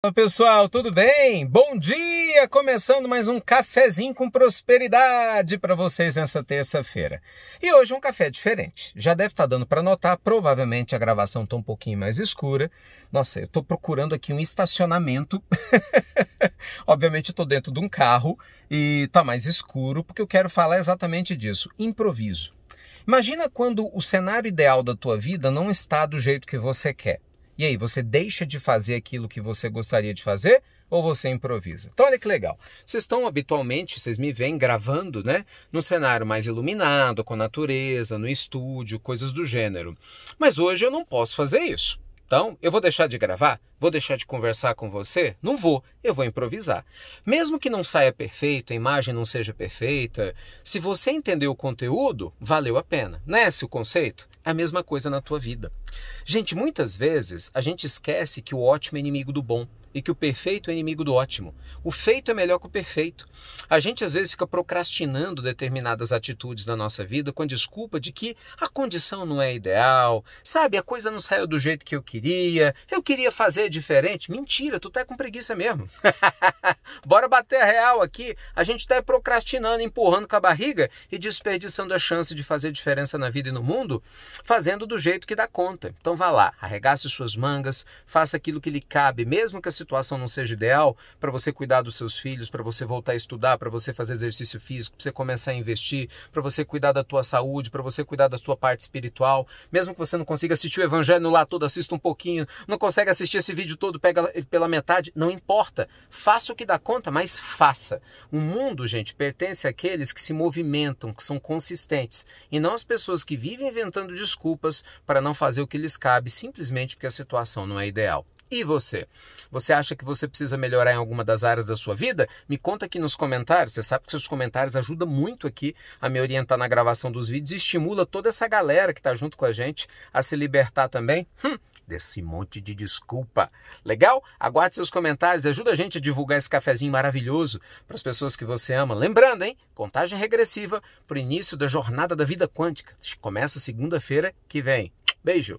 Olá pessoal, tudo bem? Bom dia! Começando mais um cafezinho com prosperidade para vocês nessa terça-feira. E hoje um café diferente. Já deve estar tá dando para notar, provavelmente a gravação está um pouquinho mais escura. Nossa, eu estou procurando aqui um estacionamento. Obviamente estou dentro de um carro e está mais escuro porque eu quero falar exatamente disso. Improviso. Imagina quando o cenário ideal da tua vida não está do jeito que você quer. E aí, você deixa de fazer aquilo que você gostaria de fazer? ou você improvisa. Então olha que legal. Vocês estão habitualmente, vocês me veem gravando, né, num cenário mais iluminado, com natureza, no estúdio, coisas do gênero. Mas hoje eu não posso fazer isso. Então, eu vou deixar de gravar? Vou deixar de conversar com você? Não vou, eu vou improvisar. Mesmo que não saia perfeito, a imagem não seja perfeita, se você entendeu o conteúdo, valeu a pena. Não é esse o conceito? É a mesma coisa na tua vida. Gente, muitas vezes a gente esquece que o ótimo é inimigo do bom e que o perfeito é inimigo do ótimo. O feito é melhor que o perfeito. A gente às vezes fica procrastinando determinadas atitudes na nossa vida com a desculpa de que a condição não é ideal, sabe? A coisa não saiu do jeito que eu queria, eu queria fazer é diferente? Mentira, tu tá com preguiça mesmo. Bora bater a real aqui. A gente tá procrastinando, empurrando com a barriga e desperdiçando a chance de fazer diferença na vida e no mundo, fazendo do jeito que dá conta. Então vá lá, arregace suas mangas, faça aquilo que lhe cabe, mesmo que a situação não seja ideal, para você cuidar dos seus filhos, para você voltar a estudar, para você fazer exercício físico, para você começar a investir, para você cuidar da tua saúde, para você cuidar da tua parte espiritual, mesmo que você não consiga assistir o evangelho lá todo, assista um pouquinho, não consegue assistir esse vídeo todo pega pela metade, não importa. Faça o que dá conta, mas faça. O mundo, gente, pertence àqueles que se movimentam, que são consistentes, e não às pessoas que vivem inventando desculpas para não fazer o que lhes cabe simplesmente porque a situação não é ideal. E você? Você acha que você precisa melhorar em alguma das áreas da sua vida? Me conta aqui nos comentários. Você sabe que seus comentários ajudam muito aqui a me orientar na gravação dos vídeos e estimula toda essa galera que está junto com a gente a se libertar também hum, desse monte de desculpa. Legal? Aguarde seus comentários. e Ajuda a gente a divulgar esse cafezinho maravilhoso para as pessoas que você ama. Lembrando, hein? Contagem regressiva para o início da jornada da vida quântica. Começa segunda-feira que vem. Beijo!